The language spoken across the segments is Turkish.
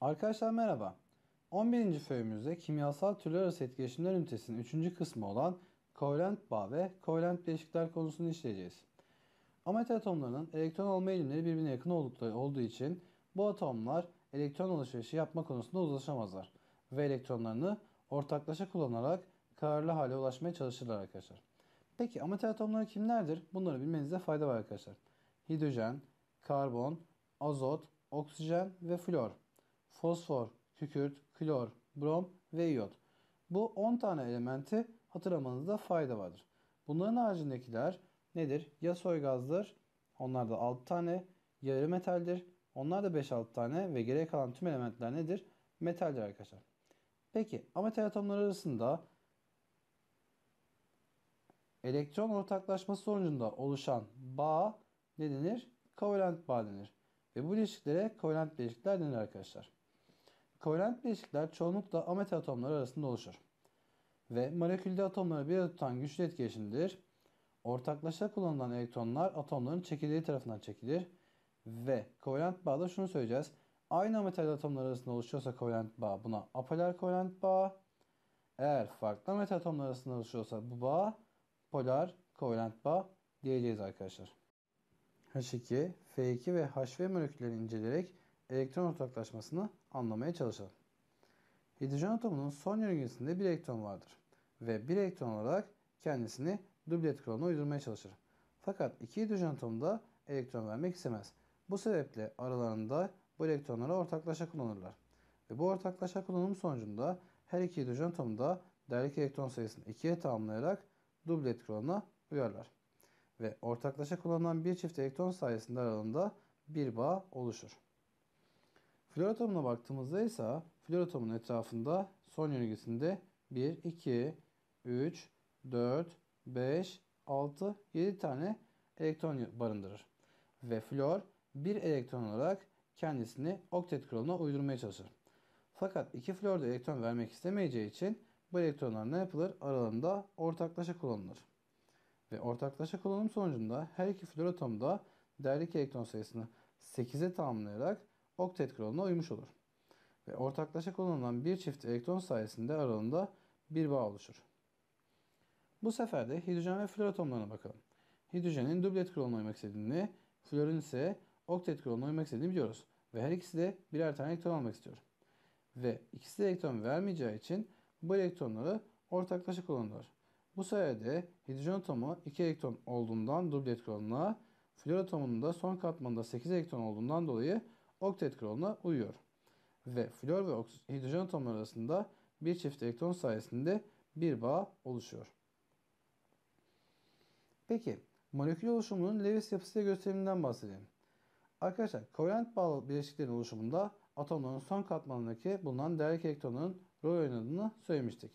Arkadaşlar merhaba. 11. föyümüzde kimyasal türler arası etkileşimler ünitesinin 3. kısmı olan kovalent bağ ve kovalent bileşikler konusunu işleyeceğiz. Amet atomlarının elektron alma eğilimleri birbirine yakın oldukları olduğu için bu atomlar elektron alışverişi yapma konusunda uzlaşamazlar ve elektronlarını ortaklaşa kullanarak kararlı hale ulaşmaya çalışırlar arkadaşlar. Peki amet atomları kimlerdir? Bunları bilmenizde fayda var arkadaşlar. Hidrojen, karbon, azot, oksijen ve flor fosfor, kükürt, klor, brom ve iyot. Bu 10 tane elementi hatırlamanızda fayda vardır. Bunların haricindekiler nedir? Ya soy gazdır, onlar da 6 tane, yarı metaldir, onlar da 5-6 tane ve geriye kalan tüm elementler nedir? Metaldir arkadaşlar. Peki ametal atomları arasında elektron ortaklaşması sonucunda oluşan bağ ne denir? Kovalent bağ denir. Ve bu bileşiklere kovalent bileşikler denir arkadaşlar. Kovalent bileşikler çoğunlukla ametal atomları arasında oluşur. Ve molekülde atomları bir arada tutan güçlü etkileşimdir. Ortaklaşa kullanılan elektronlar atomların çekirdeği tarafından çekilir. Ve kovalent bağda şunu söyleyeceğiz. Aynı ametal atomlar arasında oluşuyorsa kovalent bağ buna apolar kovalent bağ. Eğer farklı ametal atomlar arasında oluşuyorsa bu bağ polar kovalent bağ diyeceğiz arkadaşlar. H2, F2 ve HV molekülleri incelerek elektron ortaklaşmasını anlamaya çalışalım. Hidrojen atomunun son yörüngesinde bir elektron vardır ve bir elektron olarak kendisini dublet kuralına uydurmaya çalışır. Fakat iki hidrojen atomu da elektron vermek istemez. Bu sebeple aralarında bu elektronları ortaklaşa kullanırlar. Ve bu ortaklaşa kullanım sonucunda her iki hidrojen atomu da değerlik elektron sayısını ikiye tamamlayarak dublet kuralına uyarlar. Ve ortaklaşa kullanılan bir çift elektron sayesinde aralarında bir bağ oluşur. Flor atomuna baktığımızda ise flor atomunun etrafında son yörüngesinde 1, 2, 3, 4, 5, 6, 7 tane elektron barındırır. Ve flor bir elektron olarak kendisini oktet kuralına uydurmaya çalışır. Fakat iki flor da elektron vermek istemeyeceği için bu elektronlar ne yapılır? Aralarında ortaklaşa kullanılır. Ve ortaklaşa kullanım sonucunda her iki flor atomda değerlik elektron sayısını 8'e tamamlayarak oktet kuralına uymuş olur. Ve ortaklaşa kullanılan bir çift elektron sayesinde aralığında bir bağ oluşur. Bu sefer de hidrojen ve flor atomlarına bakalım. Hidrojenin dublet kuralına uymak istediğini, florun ise oktet kuralına uymak istediğini biliyoruz. Ve her ikisi de birer tane elektron almak istiyor. Ve ikisi de elektron vermeyeceği için bu elektronları ortaklaşa kullanılır. Bu sayede hidrojen atomu 2 elektron olduğundan dublet kuralına, flor atomunun da son katmanında 8 elektron olduğundan dolayı oktet kuralına uyuyor. Ve flor ve hidrojen atomları arasında bir çift elektron sayesinde bir bağ oluşuyor. Peki molekül oluşumunun Lewis yapısı gösteriminden bahsedelim. Arkadaşlar kovalent bağlı bileşiklerin oluşumunda atomların son katmanındaki bulunan değerlik elektronun rol oynadığını söylemiştik.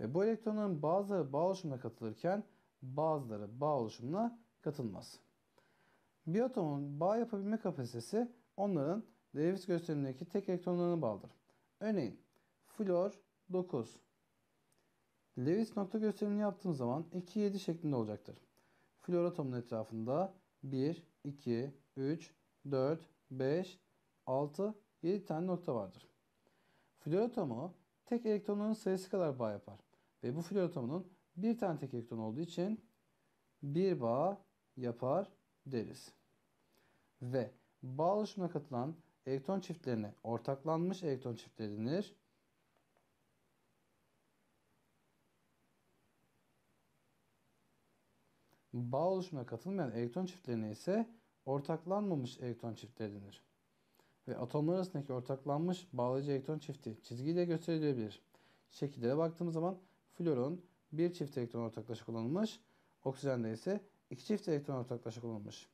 Ve bu elektronların bazıları bağ oluşumuna katılırken bazıları bağ oluşumuna katılmaz. Bir atomun bağ yapabilme kapasitesi onların Lewis gösterimindeki tek elektronlarını bağlıdır. Örneğin flor 9. Lewis nokta gösterimini yaptığım zaman 2, 7 şeklinde olacaktır. Flor atomun etrafında 1, 2, 3, 4, 5, 6, 7 tane nokta vardır. Flor atomu tek elektronların sayısı kadar bağ yapar. Ve bu flor atomunun bir tane tek elektron olduğu için bir bağ yapar deriz. Ve Bağ oluşumuna katılan elektron çiftlerine ortaklanmış elektron çiftleri denir. Bağ oluşumuna katılmayan elektron çiftlerine ise ortaklanmamış elektron çiftleri denir. Ve atomlar arasındaki ortaklanmış bağlayıcı elektron çifti çizgiyle gösterilebilir. Şekillere baktığımız zaman florun bir çift elektron ortaklaşa kullanılmış, oksijende ise iki çift elektron ortaklaşa kullanılmış.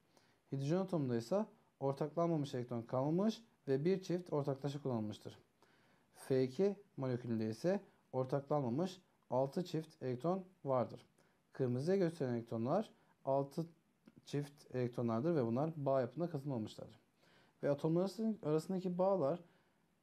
Hidrojen atomunda ise ortaklanmamış elektron kalmış ve bir çift ortaklaşa kullanılmıştır. F2 molekülünde ise ortaklanmamış 6 çift elektron vardır. Kırmızıya gösteren elektronlar 6 çift elektronlardır ve bunlar bağ yapımına katılmamışlardır. Ve atomlar arasındaki bağlar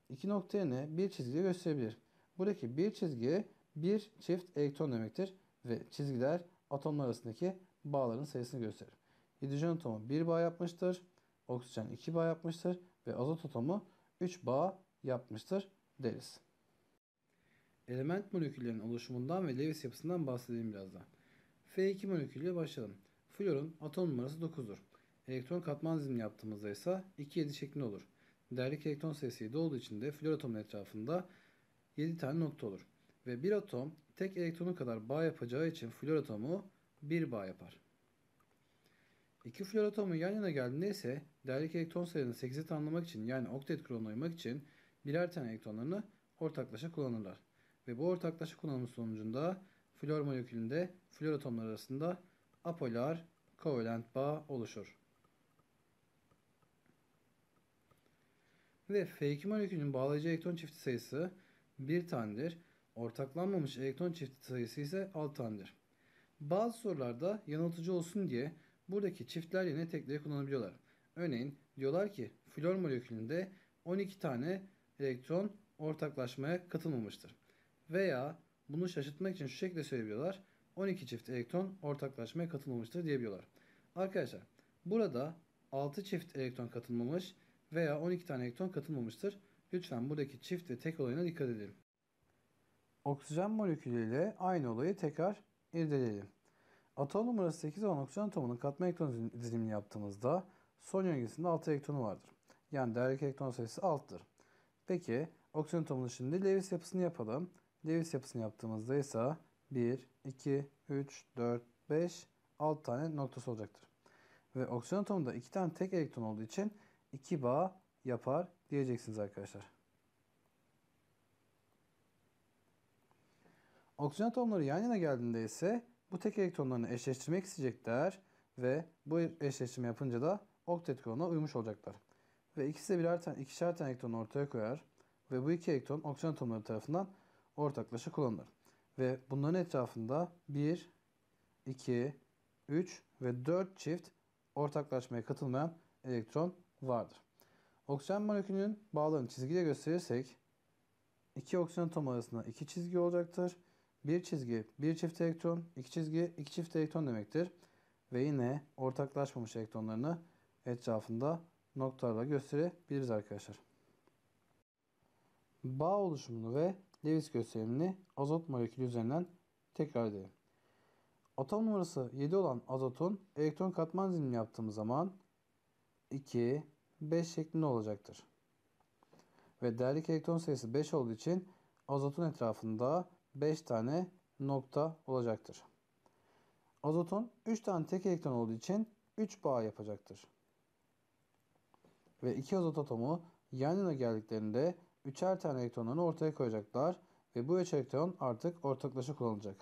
iki nokta yerine bir çizgi gösterebilir. Buradaki bir çizgi bir çift elektron demektir ve çizgiler atomlar arasındaki bağların sayısını gösterir. Hidrojen atomu bir bağ yapmıştır oksijen 2 bağ yapmıştır ve azot atomu 3 bağ yapmıştır deriz. Element moleküllerinin oluşumundan ve Lewis yapısından bahsedelim birazdan. F2 molekülüyle başlayalım. Florun atom numarası 9'dur. Elektron katman dizimi yaptığımızda ise 2-7 şeklinde olur. Değerlik elektron sayısı 7 olduğu için de flor atomun etrafında 7 tane nokta olur. Ve bir atom tek elektronu kadar bağ yapacağı için flor atomu 1 bağ yapar. İki flor atomu yan yana geldiğinde ise değerlik elektron sayılarını 8'e tanımlamak için yani oktet kuralını uymak için birer tane elektronlarını ortaklaşa kullanırlar. Ve bu ortaklaşa kullanımı sonucunda flor molekülünde flor atomları arasında apolar kovalent bağ oluşur. Ve F2 molekülünün bağlayıcı elektron çifti sayısı 1 tanedir. Ortaklanmamış elektron çifti sayısı ise 6 tanedir. Bazı sorularda yanıltıcı olsun diye Buradaki çiftler yerine tekleri kullanabiliyorlar. Örneğin diyorlar ki flor molekülünde 12 tane elektron ortaklaşmaya katılmamıştır. Veya bunu şaşırtmak için şu şekilde söyleyebiliyorlar. 12 çift elektron ortaklaşmaya katılmamıştır diyebiliyorlar. Arkadaşlar burada 6 çift elektron katılmamış veya 12 tane elektron katılmamıştır. Lütfen buradaki çift ve tek olayına dikkat edelim. Oksijen molekülüyle aynı olayı tekrar irdeleyelim. Atom numarası 8 olan oksijen atomunun katma elektron dilimini yaptığımızda son yörüngesinde 6 elektronu vardır. Yani değerlik elektron sayısı 6'dır. Peki oksijen atomunun şimdi Lewis yapısını yapalım. Lewis yapısını yaptığımızda ise 1, 2, 3, 4, 5, 6 tane noktası olacaktır. Ve oksijen atomunda 2 tane tek elektron olduğu için 2 bağ yapar diyeceksiniz arkadaşlar. Oksijen atomları yan yana geldiğinde ise bu tek elektronlarını eşleştirmek isteyecekler ve bu eşleştirme yapınca da oktet kuralına uymuş olacaklar. Ve ikisi de birer tane, ikişer tane elektronu ortaya koyar ve bu iki elektron oksijen atomları tarafından ortaklaşa kullanılır. Ve bunların etrafında 1, 2, 3 ve 4 çift ortaklaşmaya katılmayan elektron vardır. Oksijen molekülünün bağlarını çizgiyle gösterirsek iki oksijen atom arasında iki çizgi olacaktır bir çizgi bir çift elektron, iki çizgi iki çift elektron demektir. Ve yine ortaklaşmamış elektronlarını etrafında noktalarla gösterebiliriz arkadaşlar. Bağ oluşumunu ve Lewis gösterimini azot molekülü üzerinden tekrar edelim. Atom numarası 7 olan azotun elektron katman dizilimi yaptığımız zaman 2, 5 şeklinde olacaktır. Ve değerlik elektron sayısı 5 olduğu için azotun etrafında 5 tane nokta olacaktır. Azotun 3 tane tek elektron olduğu için 3 bağ yapacaktır. Ve 2 azot atomu yan yana geldiklerinde 3'er tane elektronlarını ortaya koyacaklar ve bu 3 elektron artık ortaklaşa kullanılacak.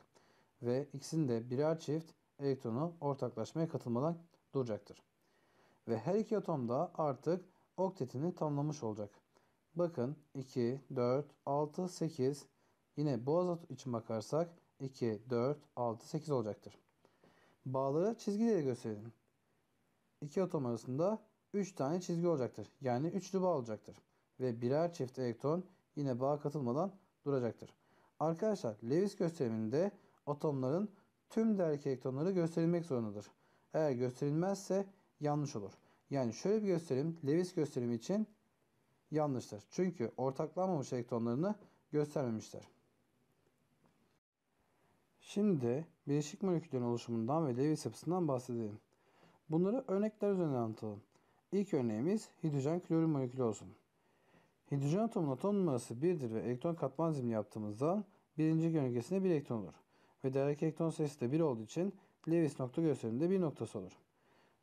Ve ikisinin de birer çift elektronu ortaklaşmaya katılmadan duracaktır. Ve her iki atom da artık oktetini tamamlamış olacak. Bakın 2, 4, 6, 8, Yine boğazat için bakarsak 2, 4, 6, 8 olacaktır. Bağları çizgileri gösterelim. İki atom arasında 3 tane çizgi olacaktır. Yani üçlü bağ olacaktır. Ve birer çift elektron yine bağ katılmadan duracaktır. Arkadaşlar Lewis gösteriminde atomların tüm değerli elektronları gösterilmek zorundadır. Eğer gösterilmezse yanlış olur. Yani şöyle bir gösterim Lewis gösterimi için yanlıştır. Çünkü ortaklanmamış elektronlarını göstermemişler. Şimdi bileşik moleküllerin oluşumundan ve Lewis yapısından bahsedelim. Bunları örnekler üzerinden anlatalım. İlk örneğimiz hidrojen klorür molekülü olsun. Hidrojen atomunun atom numarası 1'dir ve elektron katman zimini yaptığımızda birinci yörüngesinde bir elektron olur. Ve değerdeki elektron sayısı da 1 olduğu için Lewis nokta gösteriminde bir noktası olur.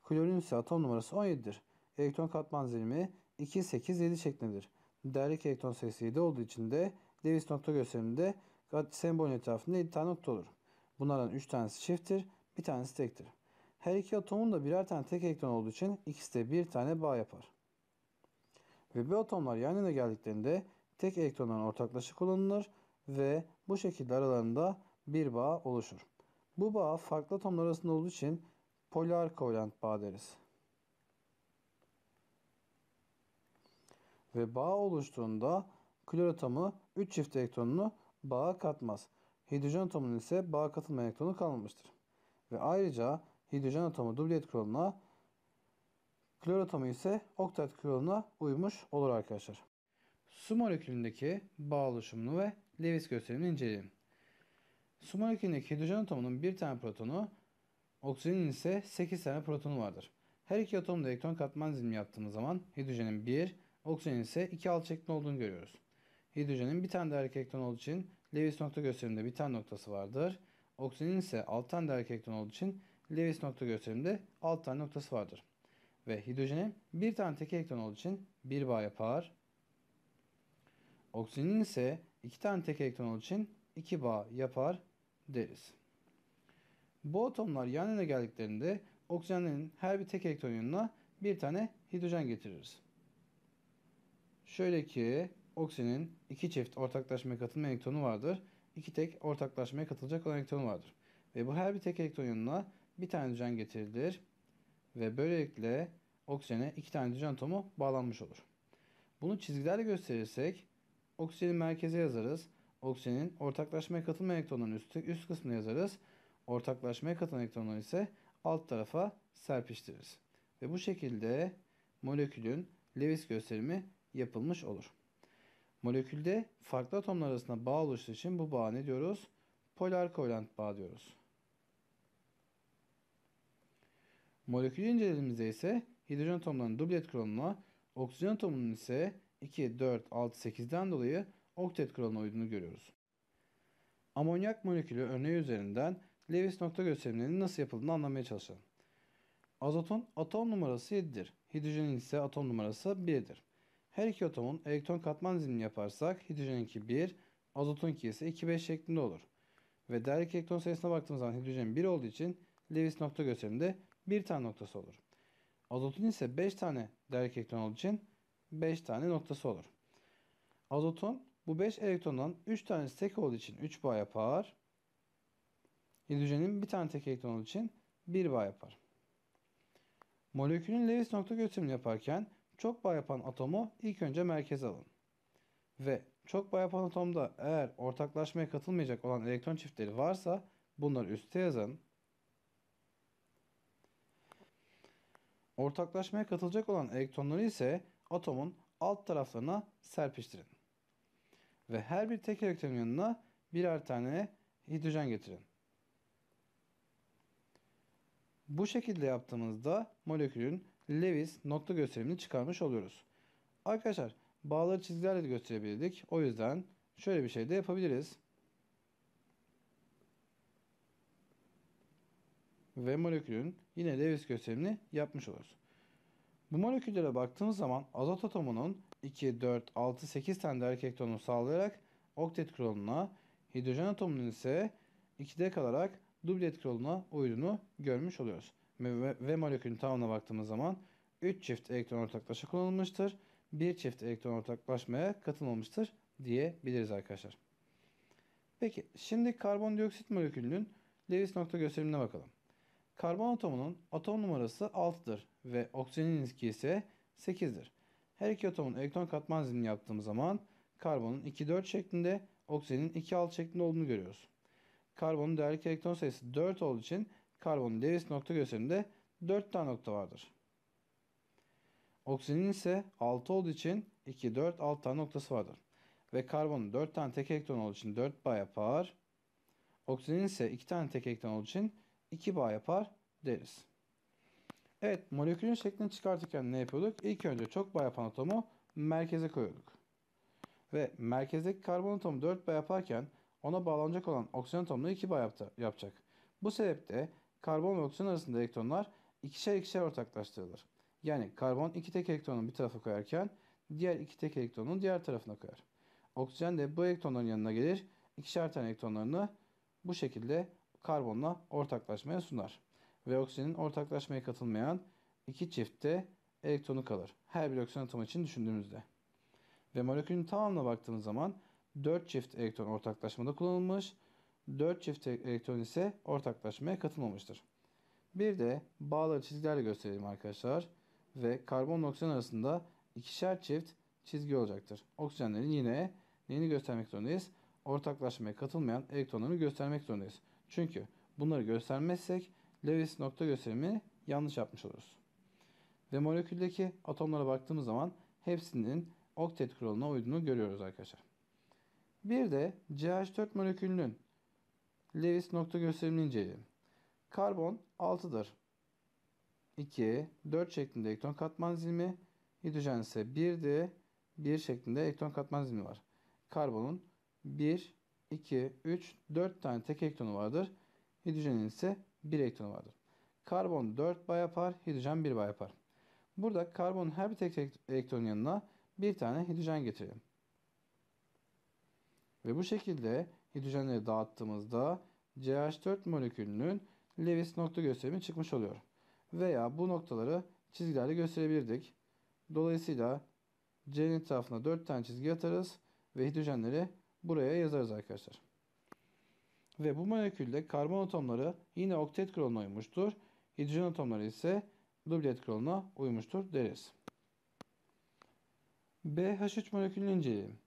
Klorün ise atom numarası 17'dir. Elektron katman zilimi 2, 8, 7 şeklindedir. Değerdeki elektron sayısı 7 olduğu için de Lewis nokta gösteriminde sembolün etrafında 7 tane nokta olur. Bunlardan 3 tanesi çifttir, bir tanesi tektir. Her iki atomun da birer tane tek elektron olduğu için ikisi de bir tane bağ yapar. Ve bu atomlar yan yana geldiklerinde tek elektronların ortaklaşa kullanılır ve bu şekilde aralarında bir bağ oluşur. Bu bağ farklı atomlar arasında olduğu için polar kovalent bağ deriz. Ve bağ oluştuğunda klor atomu 3 çift elektronunu bağa katmaz. Hidrojen atomunun ise bağa katılma elektronu kalmamıştır. Ve ayrıca hidrojen atomu dublet kuralına, klor atomu ise oktet kuralına uymuş olur arkadaşlar. Su molekülündeki bağ oluşumunu ve Lewis gösterimini inceleyelim. Su molekülündeki hidrojen atomunun bir tane protonu, oksijenin ise 8 tane protonu vardır. Her iki atomda elektron katman dizilimi yaptığımız zaman hidrojenin 1, oksijenin ise 2 alçı olduğunu görüyoruz. Hidrojenin bir tane de erkek elektron olduğu için Lewis nokta gösteriminde bir tane noktası vardır. Oksijenin ise 6 tane de erkek elektron olduğu için Lewis nokta gösteriminde 6 tane noktası vardır. Ve hidrojenin bir tane tek elektron olduğu için bir bağ yapar. Oksijenin ise 2 tane tek elektron olduğu için 2 bağ yapar deriz. Bu atomlar yan yana geldiklerinde oksijenin her bir tek elektron yanına bir tane hidrojen getiririz. Şöyle ki oksinin iki çift ortaklaşmaya katılma elektronu vardır. İki tek ortaklaşmaya katılacak olan elektronu vardır. Ve bu her bir tek elektron yanına bir tane hidrojen getirilir. Ve böylelikle oksijene iki tane hidrojen atomu bağlanmış olur. Bunu çizgilerle gösterirsek oksijeni merkeze yazarız. Oksijenin ortaklaşmaya katılma elektronlarını üst, üst kısmına yazarız. Ortaklaşmaya katılan elektronları ise alt tarafa serpiştiririz. Ve bu şekilde molekülün Lewis gösterimi yapılmış olur. Molekülde farklı atomlar arasında bağ oluştuğu için bu bağa ne diyoruz? Polar kovalent bağ diyoruz. Molekülü incelediğimizde ise hidrojen atomlarının dublet kromuna, oksijen atomunun ise 2, 4, 6, 8'den dolayı oktet kromuna uyduğunu görüyoruz. Amonyak molekülü örneği üzerinden Lewis nokta gösterimlerinin nasıl yapıldığını anlamaya çalışalım. Azotun atom numarası 7'dir. Hidrojenin ise atom numarası 1'dir. Her iki atomun elektron katman dizilimi yaparsak hidrojeninki 1, azotunki ise 2, 5 şeklinde olur. Ve değerlik elektron sayısına baktığımız zaman hidrojen 1 olduğu için Lewis nokta gösteriminde 1 tane noktası olur. Azotun ise 5 tane değerlik elektron olduğu için 5 tane noktası olur. Azotun bu 5 elektrondan 3 tanesi tek olduğu için 3 bağ yapar. Hidrojenin bir tane tek elektron olduğu için 1 bağ yapar. Molekülün Lewis nokta götürümünü yaparken çok bağ yapan atomu ilk önce merkeze alın. Ve çok bağ yapan atomda eğer ortaklaşmaya katılmayacak olan elektron çiftleri varsa bunları üste yazın. Ortaklaşmaya katılacak olan elektronları ise atomun alt taraflarına serpiştirin. Ve her bir tek elektronun yanına birer tane hidrojen getirin. Bu şekilde yaptığımızda molekülün Lewis notlu gösterimini çıkarmış oluyoruz. Arkadaşlar bağları çizgilerle de gösterebilirdik. O yüzden şöyle bir şey de yapabiliriz. Ve molekülün yine Lewis gösterimini yapmış oluruz. Bu moleküllere baktığımız zaman azot atomunun 2, 4, 6, 8 tane de erkek sağlayarak oktet kuralına, hidrojen atomunun ise 2'de kalarak dublet kuralına uyduğunu görmüş oluyoruz ve molekülün tamamına baktığımız zaman 3 çift elektron ortaklaşa kullanılmıştır. 1 çift elektron ortaklaşmaya katılmamıştır diyebiliriz arkadaşlar. Peki şimdi karbondioksit molekülünün Lewis nokta gösterimine bakalım. Karbon atomunun atom numarası 6'dır ve oksijenin riski ise 8'dir. Her iki atomun elektron katman zilini yaptığımız zaman karbonun 2-4 şeklinde oksijenin 2-6 şeklinde olduğunu görüyoruz. Karbonun değerlik elektron sayısı 4 olduğu için karbonun devres nokta gösteriminde 4 tane nokta vardır. Oksijenin ise 6 olduğu için 2, 4, 6 tane noktası vardır. Ve karbonun 4 tane tek elektron olduğu için 4 bağ yapar. Oksijenin ise 2 tane tek elektron olduğu için 2 bağ yapar deriz. Evet molekülün şeklini çıkartırken ne yapıyorduk? İlk önce çok bağ yapan atomu merkeze koyuyorduk. Ve merkezdeki karbon atomu 4 bağ yaparken ona bağlanacak olan oksijen atomunu 2 bağ yaptı, yapacak. Bu sebeple karbon ve oksijen arasında elektronlar ikişer ikişer ortaklaştırılır. Yani karbon iki tek elektronun bir tarafa koyarken diğer iki tek elektronun diğer tarafına koyar. Oksijen de bu elektronların yanına gelir. İkişer tane elektronlarını bu şekilde karbonla ortaklaşmaya sunar. Ve oksijenin ortaklaşmaya katılmayan iki çiftte elektronu kalır. Her bir oksijen atomu için düşündüğümüzde. Ve molekülün tamamına baktığımız zaman 4 çift elektron ortaklaşmada kullanılmış 4 çift e- elektron ise ortaklaşmaya katılmamıştır. Bir de bağları çizgilerle gösterelim arkadaşlar. Ve karbon oksijen arasında ikişer çift çizgi olacaktır. Oksijenlerin yine neyini göstermek zorundayız? Ortaklaşmaya katılmayan elektronlarını göstermek zorundayız. Çünkü bunları göstermezsek Lewis nokta gösterimi yanlış yapmış oluruz. Ve moleküldeki atomlara baktığımız zaman hepsinin oktet kuralına uyduğunu görüyoruz arkadaşlar. Bir de CH4 molekülünün Lewis nokta gösterimini inceleyelim. Karbon 6'dır. 2, 4 şeklinde elektron katman zilimi. Hidrojen ise 1'de 1 şeklinde elektron katman zilimi var. Karbonun 1, 2, 3, 4 tane tek elektronu vardır. Hidrojenin ise 1 elektronu vardır. Karbon 4 bağ yapar, hidrojen 1 bağ yapar. Burada karbonun her bir tek elektronun yanına bir tane hidrojen getirelim. Ve bu şekilde hidrojenleri dağıttığımızda CH4 molekülünün Lewis nokta gösterimi çıkmış oluyor. Veya bu noktaları çizgilerle gösterebilirdik. Dolayısıyla C'nin etrafına 4 tane çizgi atarız ve hidrojenleri buraya yazarız arkadaşlar. Ve bu molekülde karbon atomları yine oktet kromuna uymuştur. Hidrojen atomları ise dublet kromuna uymuştur deriz. BH3 molekülünü inceleyelim.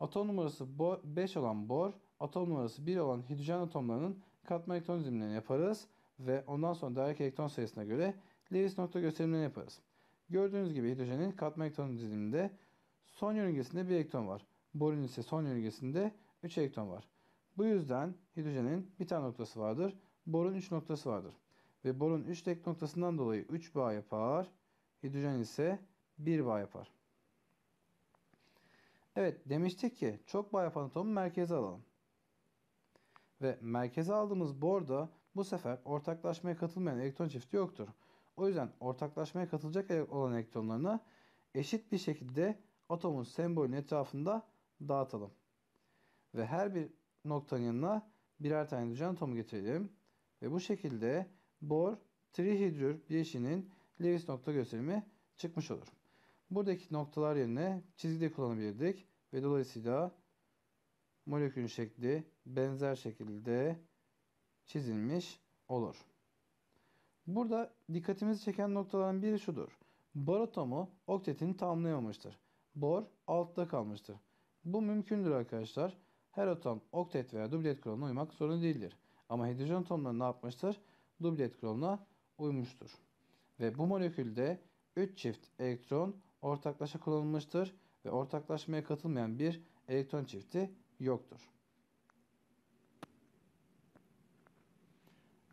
Atom numarası 5 olan bor atom numarası 1 olan hidrojen atomlarının katma elektron dizimlerini yaparız ve ondan sonra dairek elektron sayısına göre Lewis nokta gösterimlerini yaparız. Gördüğünüz gibi hidrojenin katma elektron diziminde son yörüngesinde 1 elektron var. Borun ise son yörüngesinde 3 elektron var. Bu yüzden hidrojenin bir tane noktası vardır. Borun 3 noktası vardır. Ve borun 3 tek noktasından dolayı 3 bağ yapar. Hidrojen ise 1 bağ yapar. Evet demiştik ki çok bağ yapan atomu merkeze alalım ve merkeze aldığımız borda bu sefer ortaklaşmaya katılmayan elektron çifti yoktur. O yüzden ortaklaşmaya katılacak olan elektronlarını eşit bir şekilde atomun sembolünün etrafında dağıtalım. Ve her bir noktanın yanına birer tane hidrojen atomu getirelim. Ve bu şekilde bor trihidrür bileşiğinin Lewis nokta gösterimi çıkmış olur. Buradaki noktalar yerine çizgi de kullanabilirdik ve dolayısıyla molekül şekli benzer şekilde çizilmiş olur. Burada dikkatimizi çeken noktaların biri şudur. Bor atomu oktetini tamamlayamamıştır. Bor altta kalmıştır. Bu mümkündür arkadaşlar. Her atom oktet veya dublet kuralına uymak zorunda değildir. Ama hidrojen atomları ne yapmıştır? Dublet kuralına uymuştur. Ve bu molekülde 3 çift elektron ortaklaşa kullanılmıştır ve ortaklaşmaya katılmayan bir elektron çifti yoktur.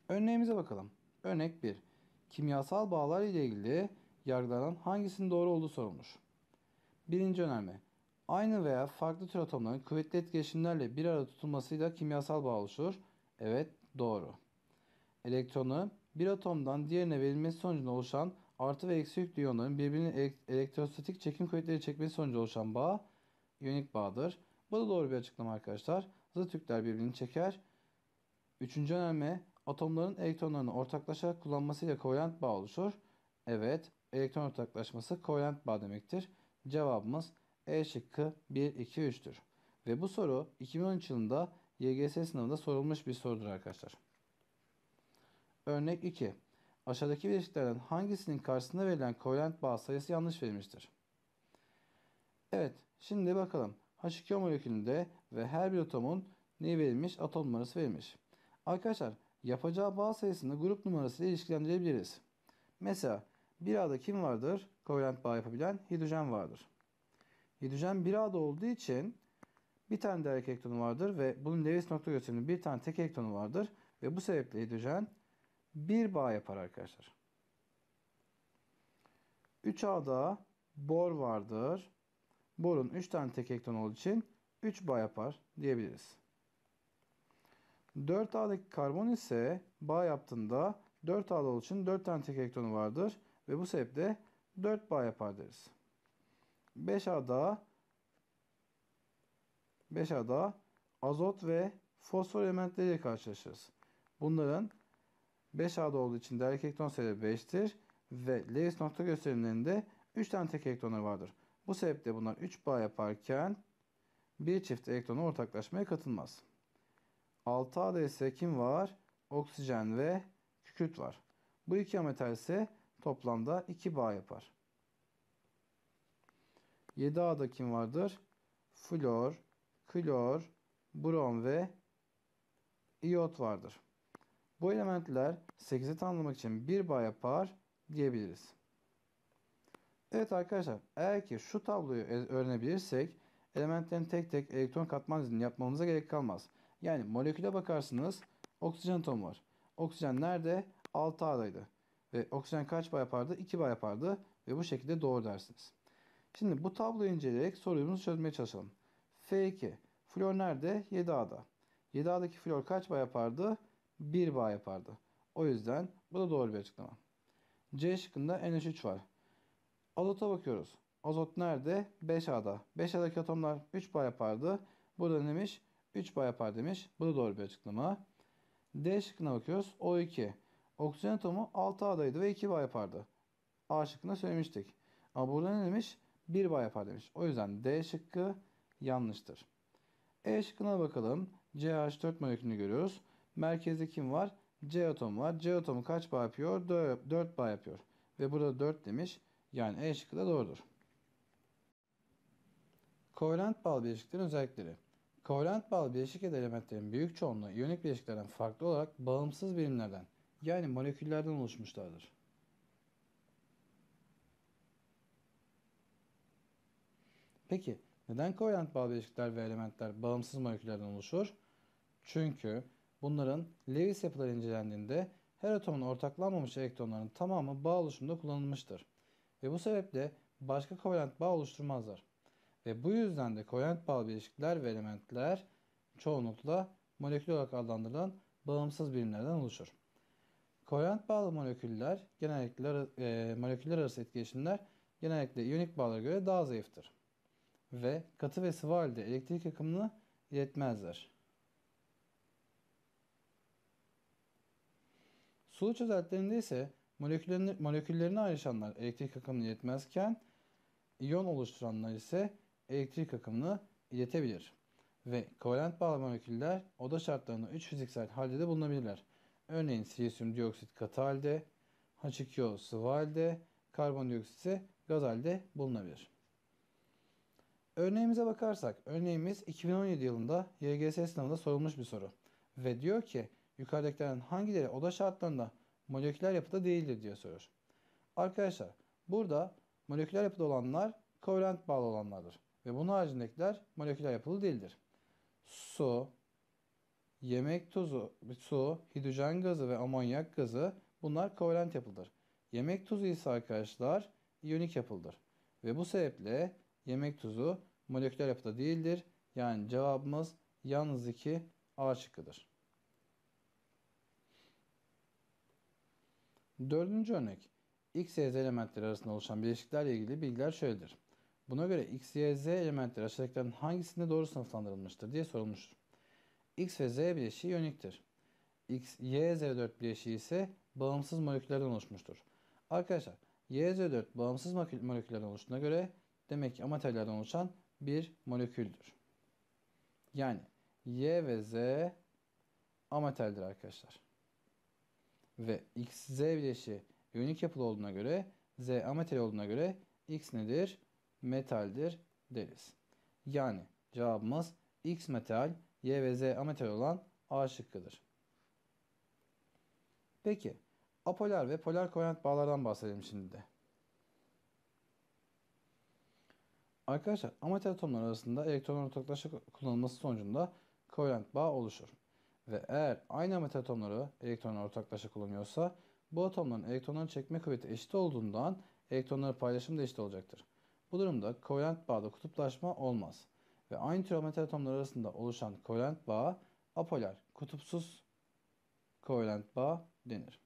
Örneğimize bakalım. Örnek 1. Kimyasal bağlar ile ilgili yargılanan hangisinin doğru olduğu sorulmuş. Birinci önerme. Aynı veya farklı tür atomların kuvvetli etkileşimlerle bir arada tutulmasıyla kimyasal bağ oluşur. Evet doğru. Elektronu bir atomdan diğerine verilmesi sonucunda oluşan artı ve eksi yüklü iyonların birbirini elektrostatik çekim kuvvetleri çekmesi sonucu oluşan bağ iyonik bağdır. Bu da doğru bir açıklama arkadaşlar. Zıt yükler birbirini çeker. Üçüncü önerme atomların elektronlarını ortaklaşa kullanmasıyla kovalent bağ oluşur. Evet elektron ortaklaşması kovalent bağ demektir. Cevabımız E şıkkı 1, 2, 3'tür. Ve bu soru 2013 yılında YGS sınavında sorulmuş bir sorudur arkadaşlar. Örnek 2. Aşağıdaki bileşiklerden hangisinin karşısında verilen kovalent bağ sayısı yanlış verilmiştir? Evet şimdi bakalım. H2O molekülünde ve her bir atomun ne verilmiş? Atom numarası verilmiş. Arkadaşlar yapacağı bağ sayısını grup numarası ile ilişkilendirebiliriz. Mesela bir A'da kim vardır? Kovalent bağ yapabilen hidrojen vardır. Hidrojen bir A'da olduğu için bir tane de elektronu vardır ve bunun Lewis nokta gösterimli bir tane tek elektronu vardır. Ve bu sebeple hidrojen bir bağ yapar arkadaşlar. 3A'da bor vardır borun 3 tane tek elektron olduğu için 3 bağ yapar diyebiliriz. 4A'daki karbon ise bağ yaptığında 4 A'da olduğu için 4 tane tek elektronu vardır ve bu sebeple 4 bağ yapar deriz. 5 A'da 5 A'da azot ve fosfor elementleriyle karşılaşırız. Bunların 5 A'da olduğu için değerli elektron sayıları 5'tir ve Lewis nokta gösterimlerinde 3 tane tek elektronları vardır. Bu sebeple bunlar 3 bağ yaparken bir çift elektron ortaklaşmaya katılmaz. 6A'da ise kim var? Oksijen ve kükürt var. Bu iki ametal ise toplamda 2 bağ yapar. 7A'da kim vardır? Flor, klor, brom ve iot vardır. Bu elementler 8'i tanımlamak için bir bağ yapar diyebiliriz. Evet arkadaşlar eğer ki şu tabloyu e, öğrenebilirsek elementlerin tek tek elektron katman dizilini yapmamıza gerek kalmaz. Yani moleküle bakarsınız oksijen atomu var. Oksijen nerede? 6 A'daydı. Ve oksijen kaç bağ yapardı? 2 bağ yapardı. Ve bu şekilde doğru dersiniz. Şimdi bu tabloyu inceleyerek sorumuzu çözmeye çalışalım. F2. Flor nerede? 7 A'da. 7 A'daki flor kaç bağ yapardı? 1 bağ yapardı. O yüzden bu da doğru bir açıklama. C şıkkında NH3 var. Azota bakıyoruz. Azot nerede? 5A'da. 5A'daki atomlar 3 bağ yapardı. Burada neymiş? 3 bağ yapar demiş. Bu da doğru bir açıklama. D şıkkına bakıyoruz. O2. Oksijen atomu 6A'daydı ve 2 bağ yapardı. A şıkkında söylemiştik. Ama burada ne demiş? 1 bağ yapar demiş. O yüzden D şıkkı yanlıştır. E şıkkına bakalım. CH4 molekülünü görüyoruz. Merkezde kim var? C atomu var. C atomu kaç bağ yapıyor? 4, 4 bağ yapıyor. Ve burada 4 demiş. Yani E şıkkı da doğrudur. Kovalent bağlı bileşiklerin özellikleri. Kovalent bağlı bileşik ya elementlerin büyük çoğunluğu iyonik bileşiklerden farklı olarak bağımsız birimlerden yani moleküllerden oluşmuşlardır. Peki neden kovalent bağlı bileşikler ve elementler bağımsız moleküllerden oluşur? Çünkü bunların Lewis yapıları incelendiğinde her atomun ortaklanmamış elektronların tamamı bağ oluşumunda kullanılmıştır ve bu sebeple başka kovalent bağ oluşturmazlar. Ve bu yüzden de kovalent bağlı bileşikler ve elementler çoğunlukla molekül olarak adlandırılan bağımsız birimlerden oluşur. Kovalent bağlı moleküller genellikle e, moleküller arası etkileşimler genellikle iyonik bağlara göre daha zayıftır ve katı ve sıvı halde elektrik akımını iletmezler. Sulu çözeltilerinde ise Moleküllerini, moleküllerine ayrışanlar elektrik akımını iletmezken iyon oluşturanlar ise elektrik akımını iletebilir. Ve kovalent bağlı moleküller oda şartlarında 3 fiziksel halde de bulunabilirler. Örneğin silisyum dioksit katı halde, H2O sıvı halde, karbondioksit ise gaz halde bulunabilir. Örneğimize bakarsak, örneğimiz 2017 yılında YGS sınavında sorulmuş bir soru. Ve diyor ki, yukarıdakilerden hangileri oda şartlarında moleküler yapıda değildir diye soruyor. Arkadaşlar burada moleküler yapıda olanlar kovalent bağlı olanlardır. Ve bunun haricindekiler moleküler yapılı değildir. Su, yemek tuzu, su, hidrojen gazı ve amonyak gazı bunlar kovalent yapıldır. Yemek tuzu ise arkadaşlar iyonik yapıldır Ve bu sebeple yemek tuzu moleküler yapıda değildir. Yani cevabımız yalnız 2 A şıkkıdır. Dördüncü örnek. X, Y, Z elementleri arasında oluşan bileşiklerle ilgili bilgiler şöyledir. Buna göre X, Y, Z elementleri aşağıdakilerin hangisinde doğru sınıflandırılmıştır diye sorulmuştur. X ve Z bileşiği yöniktir. X, Y, Z4 bileşiği ise bağımsız moleküllerden oluşmuştur. Arkadaşlar Y, Z4 bağımsız moleküllerden oluştuğuna göre demek ki amaterlerden oluşan bir moleküldür. Yani Y ve Z amaterdir arkadaşlar ve xz bileşi iyonik yapılı olduğuna göre z ametal olduğuna göre x nedir? Metaldir deriz. Yani cevabımız x metal, y ve z ametal olan A şıkkıdır. Peki apolar ve polar kovalent bağlardan bahsedelim şimdi de. Arkadaşlar ametal atomlar arasında elektron ortaklaşa kullanılması sonucunda kovalent bağ oluşur. Ve eğer aynı metal atomları elektron ortaklaşa kullanıyorsa bu atomların elektronların çekme kuvveti eşit olduğundan elektronların paylaşımı da eşit olacaktır. Bu durumda kovalent bağda kutuplaşma olmaz ve aynı tür metal atomları arasında oluşan kovalent bağa apolar, kutupsuz kovalent bağ denir.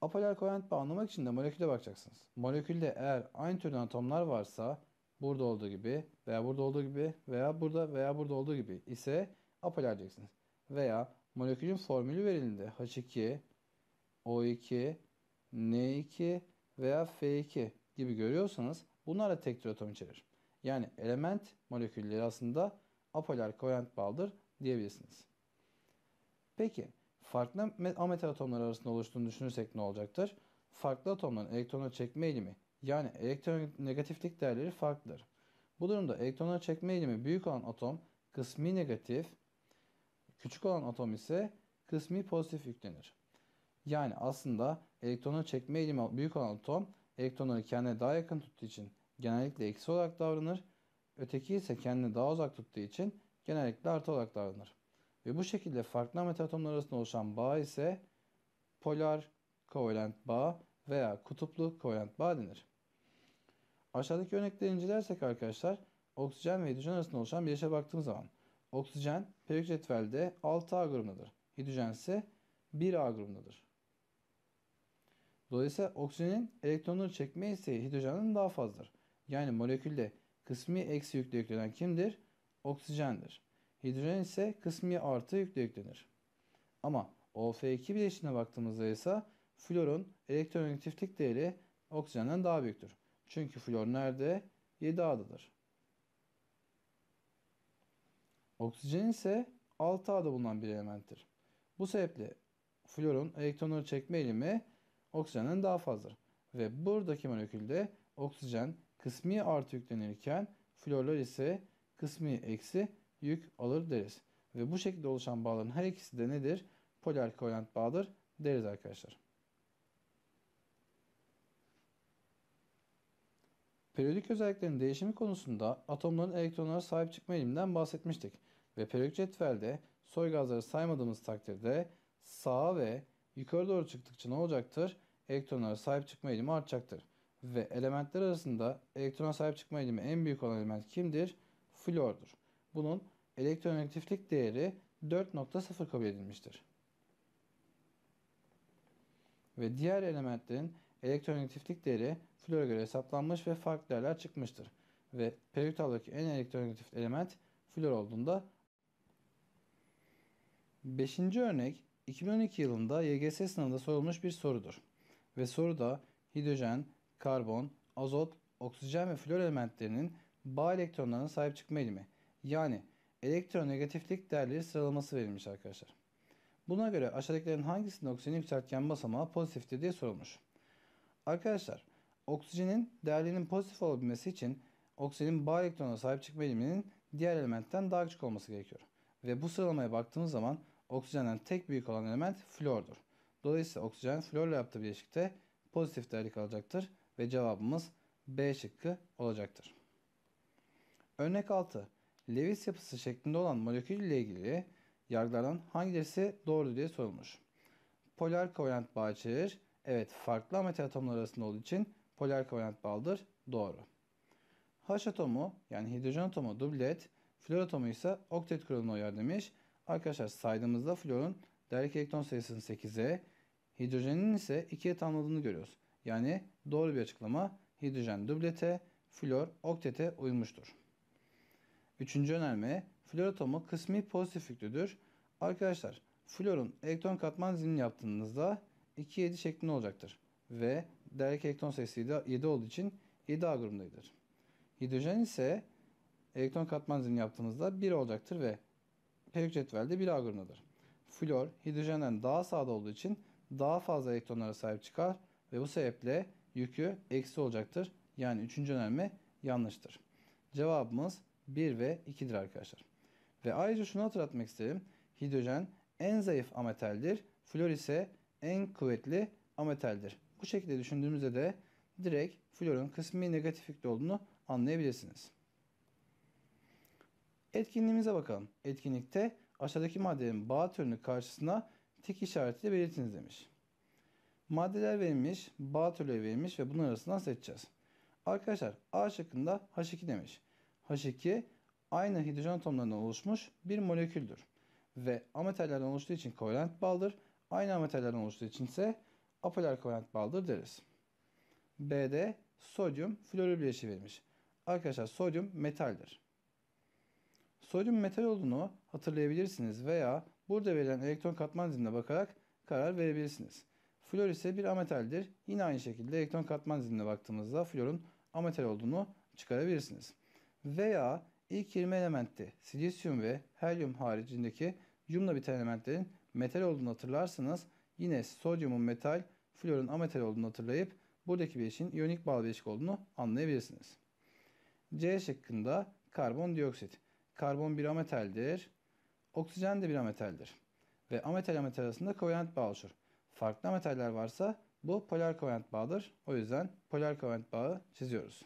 Apolar kovalent bağ anlamak için de moleküle bakacaksınız. Molekülde eğer aynı türden atomlar varsa burada olduğu gibi veya burada olduğu gibi veya burada veya burada olduğu gibi ise apolar diyeceksiniz veya molekülün formülü verildi. H2O2, N2 veya F2 gibi görüyorsanız bunlar da tek atom içerir. Yani element molekülleri aslında apolar kovalent bağdır diyebilirsiniz. Peki farklı ametal atomları arasında oluştuğunu düşünürsek ne olacaktır? Farklı atomların elektrona çekme eğilimi yani elektron negatiflik değerleri farklıdır. Bu durumda elektrona çekme eğilimi büyük olan atom kısmi negatif Küçük olan atom ise kısmi pozitif yüklenir. Yani aslında elektronu çekme eğilimi büyük olan atom elektronları kendine daha yakın tuttuğu için genellikle eksi olarak davranır. Öteki ise kendini daha uzak tuttuğu için genellikle artı olarak davranır. Ve bu şekilde farklı metal atomlar arasında oluşan bağ ise polar kovalent bağ veya kutuplu kovalent bağ denir. Aşağıdaki örnekleri incelersek arkadaşlar oksijen ve hidrojen arasında oluşan bileşe baktığımız zaman oksijen Periyodik cetvelde 6A grubundadır. Hidrojen ise 1A grubundadır. Dolayısıyla oksijenin elektronları çekme isteği hidrojenin daha fazladır. Yani molekülde kısmi eksi yükle yüklenen kimdir? Oksijendir. Hidrojen ise kısmi artı yükle yüklenir. Ama OF2 bileşine baktığımızda ise florun elektronegatiflik değeri oksijenden daha büyüktür. Çünkü flor nerede? 7A'dadır. Oksijen ise 6A'da bulunan bir elementtir. Bu sebeple florun elektronları çekme eğilimi oksijenden daha fazladır. Ve buradaki molekülde oksijen kısmi artı yüklenirken florlar ise kısmi eksi yük alır deriz. Ve bu şekilde oluşan bağların her ikisi de nedir? Polar kovalent bağdır deriz arkadaşlar. Periyodik özelliklerin değişimi konusunda atomların elektronlara sahip çıkma eğiliminden bahsetmiştik ve periyodik cetvelde soy gazları saymadığımız takdirde sağa ve yukarı doğru çıktıkça ne olacaktır? Elektronlara sahip çıkma eğilimi artacaktır. Ve elementler arasında elektrona sahip çıkma eğilimi en büyük olan element kimdir? Flordur. Bunun elektronegatiflik değeri 4.0 kabul edilmiştir. Ve diğer elementlerin elektronegatiflik değeri flora göre hesaplanmış ve farklı değerler çıkmıştır. Ve periyot en elektronegatif element flor olduğunda Beşinci örnek 2012 yılında YGS sınavında sorulmuş bir sorudur. Ve soruda hidrojen, karbon, azot, oksijen ve flor elementlerinin bağ elektronlarına sahip çıkma eğilimi yani elektronegatiflik değerleri sıralaması verilmiş arkadaşlar. Buna göre aşağıdakilerin hangisinde oksijenin yükseltgen basamağı pozitiftir diye sorulmuş. Arkadaşlar oksijenin değerlerinin pozitif olabilmesi için oksijenin bağ elektronuna sahip çıkma eğiliminin diğer elementten daha küçük olması gerekiyor. Ve bu sıralamaya baktığımız zaman oksijenden tek büyük olan element flordur. Dolayısıyla oksijen florla yaptığı bileşikte pozitif değerlik alacaktır ve cevabımız B şıkkı olacaktır. Örnek 6. Lewis yapısı şeklinde olan molekül ile ilgili yargılardan hangileri doğru diye sorulmuş. Polar kovalent bağ içerir. Evet farklı metal atomlar arasında olduğu için polar kovalent bağdır. Doğru. H atomu yani hidrojen atomu dublet, flor atomu ise oktet kuralına uyar demiş. Arkadaşlar saydığımızda florun değerlik elektron sayısının 8'e, hidrojenin ise 2'ye tamladığını görüyoruz. Yani doğru bir açıklama hidrojen dublete, flor oktete uymuştur. Üçüncü önerme flor atomu kısmi pozitif yüklüdür. Arkadaşlar florun elektron katman dizilimi yaptığınızda 2-7 şeklinde olacaktır. Ve değerlik elektron sayısı 7 olduğu için 7A grubundadır. Hidrojen ise elektron katman dizilimi yaptığımızda 1 olacaktır ve periyodik cetvelde bir A grubundadır. Flor hidrojenden daha sağda olduğu için daha fazla elektronlara sahip çıkar ve bu sebeple yükü eksi olacaktır. Yani üçüncü önerme yanlıştır. Cevabımız 1 ve 2'dir arkadaşlar. Ve ayrıca şunu hatırlatmak isterim. Hidrojen en zayıf ameteldir, Flor ise en kuvvetli ameteldir. Bu şekilde düşündüğümüzde de direkt florun kısmi negatif yüklü olduğunu anlayabilirsiniz. Etkinliğimize bakalım. Etkinlikte aşağıdaki maddelerin bağ türünü karşısına tik işaretiyle belirtiniz demiş. Maddeler verilmiş, bağ türleri verilmiş ve bunun arasından seçeceğiz. Arkadaşlar A şıkkında H2 demiş. H2 aynı hidrojen atomlarından oluşmuş bir moleküldür. Ve ametallerden oluştuğu için kovalent bağdır. Aynı ametallerden oluştuğu için ise apolar kovalent bağdır deriz. B'de sodyum florür bileşiği verilmiş. Arkadaşlar sodyum metaldir. Sodyum metal olduğunu hatırlayabilirsiniz veya burada verilen elektron katman diziline bakarak karar verebilirsiniz. Flor ise bir ametaldir. Yine aynı şekilde elektron katman diziline baktığımızda florun ametal olduğunu çıkarabilirsiniz. Veya ilk 20 elementte silisyum ve helyum haricindeki yumla biten elementlerin metal olduğunu hatırlarsanız yine sodyumun metal, florun ametal olduğunu hatırlayıp buradaki bileşin iyonik bağlı bileşik olduğunu anlayabilirsiniz. C şıkkında karbondioksit karbon bir ametaldir. Oksijen de bir ametaldir. Ve ametal ametal arasında kovalent bağ oluşur. Farklı ametaller varsa bu polar kovalent bağdır. O yüzden polar kovalent bağı çiziyoruz.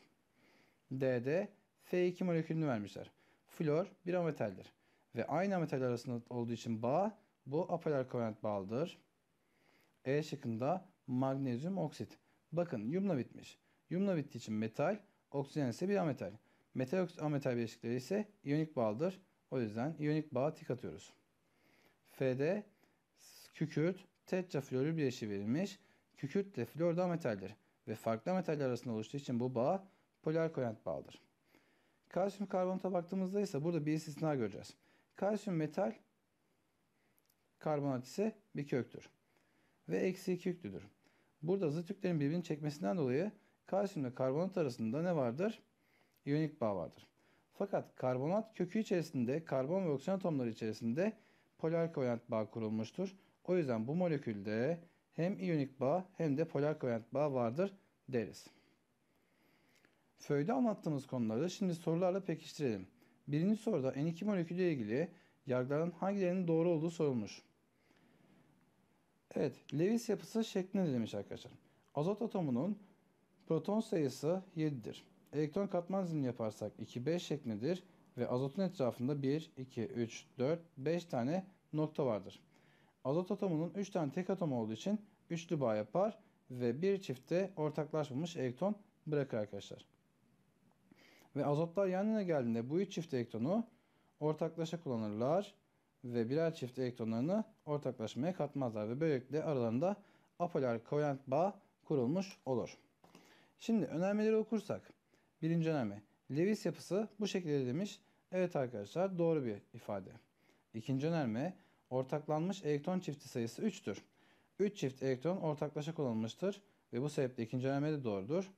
D'de F2 molekülünü vermişler. Flor bir ametaldir. Ve aynı ametal arasında olduğu için bağ bu apolar kovalent bağlıdır. E şıkkında magnezyum oksit. Bakın yumla bitmiş. Yumla bittiği için metal, oksijen ise bir ametal. Metal ametal bileşikleri ise iyonik bağlıdır. O yüzden iyonik bağa tik atıyoruz. F'de kükürt tetraflorür bileşiği verilmiş. Kükürt de flor da metaldir ve farklı metaller arasında oluştuğu için bu bağ polar koyant bağıdır. Kalsiyum karbonata baktığımızda ise burada bir istisna göreceğiz. Kalsiyum metal karbonat ise bir köktür. Ve eksi iki yüklüdür. Burada zıt yüklerin birbirini çekmesinden dolayı kalsiyum ve karbonat arasında ne vardır? iyonik bağ vardır. Fakat karbonat kökü içerisinde karbon ve oksijen atomları içerisinde polar kovalent bağ kurulmuştur. O yüzden bu molekülde hem iyonik bağ hem de polar kovalent bağ vardır deriz. Föyde anlattığımız konuları şimdi sorularla pekiştirelim. Birinci soruda N2 molekülüyle ilgili yargıların hangilerinin doğru olduğu sorulmuş. Evet, Lewis yapısı şeklinde demiş arkadaşlar. Azot atomunun proton sayısı 7'dir elektron katman dizilimi yaparsak 2-5 şeklindedir ve azotun etrafında 1, 2, 3, 4, 5 tane nokta vardır. Azot atomunun 3 tane tek atom olduğu için üçlü bağ yapar ve bir çifte ortaklaşmamış elektron bırakır arkadaşlar. Ve azotlar yan yana geldiğinde bu üç çift elektronu ortaklaşa kullanırlar ve birer çift elektronlarını ortaklaşmaya katmazlar ve böylelikle aralarında apolar kovalent bağ kurulmuş olur. Şimdi önermeleri okursak Birinci önerme. Lewis yapısı bu şekilde demiş. Evet arkadaşlar doğru bir ifade. İkinci önerme. Ortaklanmış elektron çifti sayısı 3'tür. 3 çift elektron ortaklaşa kullanılmıştır ve bu sebeple ikinci önerme de doğrudur.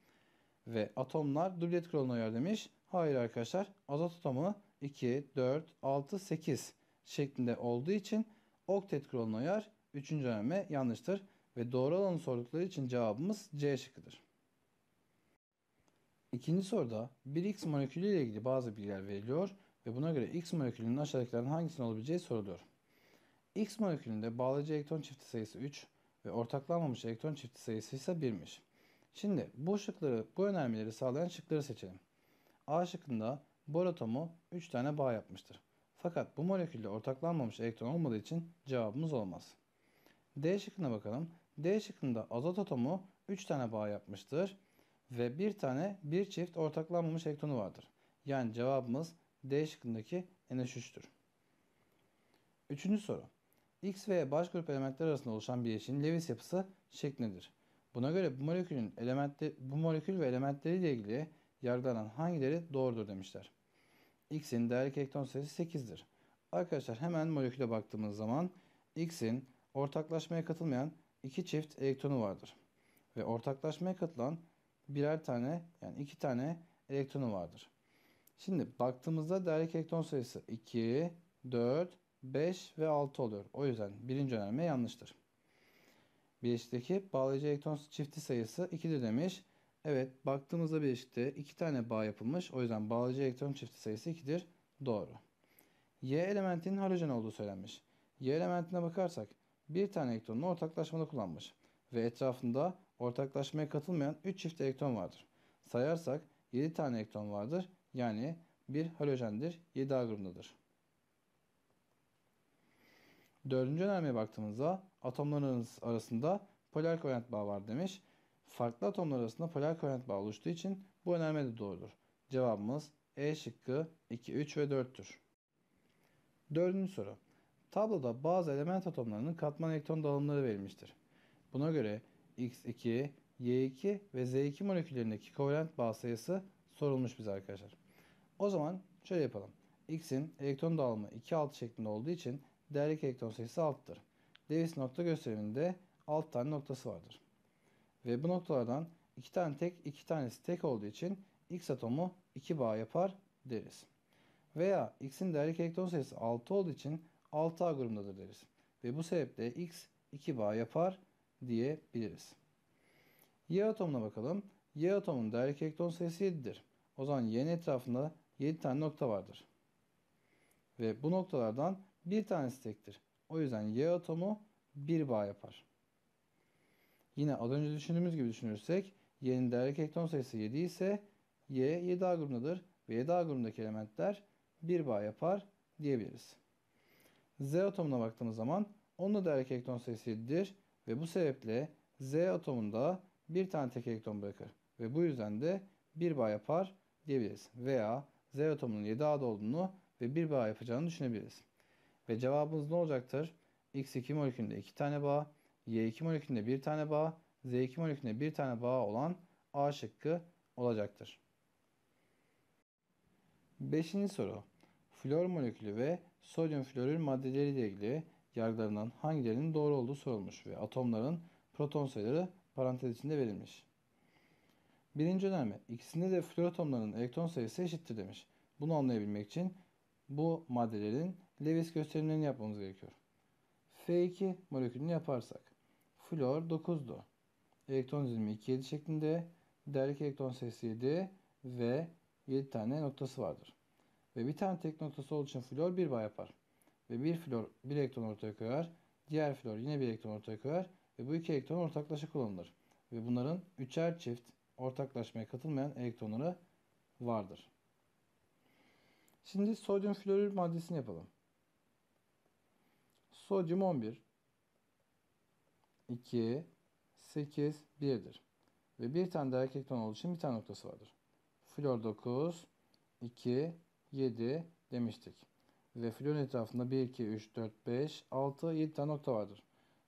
Ve atomlar dublet kuralına uyar demiş. Hayır arkadaşlar azot atomu 2, 4, 6, 8 şeklinde olduğu için oktet kuralına uyar. Üçüncü önerme yanlıştır ve doğru olanı sordukları için cevabımız C şıkkıdır. İkinci soruda bir X molekülü ile ilgili bazı bilgiler veriliyor ve buna göre X molekülünün aşağıdakilerden hangisinin olabileceği soruluyor. X molekülünde bağlayıcı elektron çifti sayısı 3 ve ortaklanmamış elektron çifti sayısı ise 1'miş. Şimdi bu şıkları, bu önermeleri sağlayan şıkları seçelim. A şıkkında bor atomu 3 tane bağ yapmıştır. Fakat bu molekülde ortaklanmamış elektron olmadığı için cevabımız olmaz. D şıkkına bakalım. D şıkkında azot atomu 3 tane bağ yapmıştır ve bir tane bir çift ortaklanmamış elektronu vardır. Yani cevabımız D şıkkındaki NH3'tür. Üçüncü soru. X ve Y baş grup elementler arasında oluşan bir bileşiğin Lewis yapısı şeklindedir. Buna göre bu molekülün elementli, bu molekül ve elementleriyle ilgili yargılanan hangileri doğrudur demişler. X'in değerli elektron sayısı 8'dir. Arkadaşlar hemen moleküle baktığımız zaman X'in ortaklaşmaya katılmayan iki çift elektronu vardır. Ve ortaklaşmaya katılan birer tane yani iki tane elektronu vardır. Şimdi baktığımızda değerlik elektron sayısı 2, 4, 5 ve 6 oluyor. O yüzden birinci önerme yanlıştır. Bileşikteki bağlayıcı elektron çifti sayısı 2'dir demiş. Evet baktığımızda bileşikte 2 tane bağ yapılmış. O yüzden bağlayıcı elektron çifti sayısı 2'dir. Doğru. Y elementinin halojen olduğu söylenmiş. Y elementine bakarsak bir tane elektronunu ortaklaşmada kullanmış ve etrafında ortaklaşmaya katılmayan 3 çift elektron vardır. Sayarsak 7 tane elektron vardır. Yani bir halojendir. 7A grubundadır. Dördüncü önermeye baktığımızda atomların arasında polar kovalent bağı var demiş. Farklı atomlar arasında polar kovalent bağı oluştuğu için bu önerme de doğrudur. Cevabımız E şıkkı 2, 3 ve 4'tür. Dördüncü soru. Tabloda bazı element atomlarının katman elektron dağılımları verilmiştir. Buna göre X2, Y2 ve Z2 moleküllerindeki kovalent bağ sayısı sorulmuş bize arkadaşlar. O zaman şöyle yapalım. X'in elektron dağılımı 2-6 şeklinde olduğu için değerlik elektron sayısı 6'dır. Lewis nokta gösteriminde 6 tane noktası vardır. Ve bu noktalardan 2 tane tek, 2 tanesi tek olduğu için X atomu 2 bağ yapar deriz. Veya X'in değerlik elektron sayısı 6 olduğu için 6A grubundadır deriz. Ve bu sebeple X 2 bağ yapar diyebiliriz. Y atomuna bakalım. Y atomun değerlik elektron sayısı 7'dir. O zaman Y'nin etrafında 7 tane nokta vardır. Ve bu noktalardan bir tanesi tektir. O yüzden Y atomu bir bağ yapar. Yine az önce düşündüğümüz gibi düşünürsek Y'nin değerlik elektron sayısı 7 ise Y 7A grubundadır ve 7A grubundaki elementler bir bağ yapar diyebiliriz. Z atomuna baktığımız zaman onun da değerlik elektron sayısı 7'dir ve bu sebeple Z atomunda bir tane tek elektron bırakır. Ve bu yüzden de bir bağ yapar diyebiliriz. Veya Z atomunun 7 A'da olduğunu ve bir bağ yapacağını düşünebiliriz. Ve cevabımız ne olacaktır? X2 molekülünde 2 tane bağ, Y2 molekülünde 1 tane bağ, Z2 molekülünde 1 tane bağ olan A şıkkı olacaktır. Beşinci soru. Flor molekülü ve sodyum florür maddeleri ile ilgili yargılarından hangilerinin doğru olduğu sorulmuş ve atomların proton sayıları parantez içinde verilmiş. Birinci önerme ikisinde de flor atomlarının elektron sayısı eşittir demiş. Bunu anlayabilmek için bu maddelerin Lewis gösterimlerini yapmamız gerekiyor. F2 molekülünü yaparsak flor 9'du. Elektron dizimi 2 7 şeklinde değerlik elektron sayısı 7 ve 7 tane noktası vardır. Ve bir tane tek noktası olduğu için flor bir bağ yapar ve bir flor bir elektron ortaya koyar. Diğer flor yine bir elektron ortaya koyar ve bu iki elektron ortaklaşa kullanılır. Ve bunların üçer çift ortaklaşmaya katılmayan elektronları vardır. Şimdi sodyum florür maddesini yapalım. Sodyum 11 2 8 1'dir. Ve bir tane daha elektron olduğu için bir tane noktası vardır. Flor 9 2 7 demiştik ve florun etrafında 1, 2, 3, 4, 5, 6, 7 tane nokta vardır.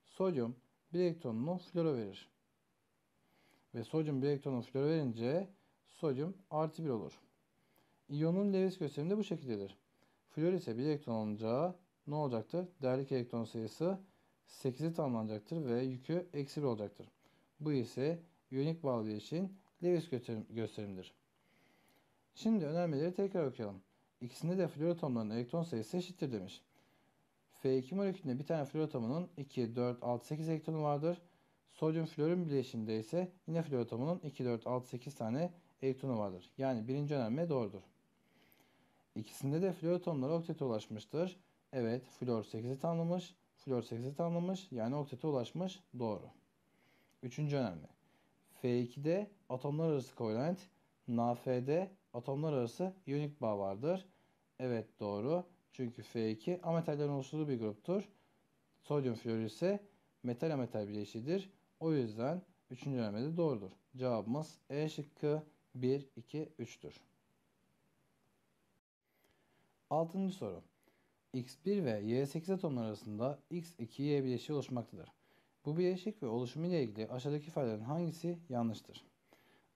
Sodyum bir elektronunu flora verir. Ve sodyum bir elektronunu flora verince sodyum artı 1 olur. İyonun Lewis gösterimi de bu şekildedir. Flor ise bir elektron olunca ne olacaktır? Değerlik elektron sayısı 8'i tamamlanacaktır ve yükü eksi 1 olacaktır. Bu ise iyonik bağlı için Lewis gösterimidir. Şimdi önermeleri tekrar okuyalım. İkisinde de flor atomlarının elektron sayısı eşittir demiş. F2 molekülünde bir tane flor atomunun 2, 4, 6, 8 elektronu vardır. Sodyum florun bileşiminde ise yine flor atomunun 2, 4, 6, 8 tane elektronu vardır. Yani birinci önerme doğrudur. İkisinde de flor atomları oktete ulaşmıştır. Evet, flor 8'i tamamlamış, flor 8'i tamamlamış yani oktete ulaşmış doğru. Üçüncü önerme. F2'de atomlar arası kovalent, NaF'de atomlar arası iyonik bağ vardır. Evet doğru. Çünkü F2 ametallerin oluşturduğu bir gruptur. Sodyum flor ise metal ametal bileşiğidir. O yüzden 3. eleme de doğrudur. Cevabımız E şıkkı 1, 2, 3'tür. 6. soru. X1 ve Y8 atomlar arasında X2Y bileşiği oluşmaktadır. Bu bileşik ve oluşumu ile ilgili aşağıdaki ifadelerin hangisi yanlıştır?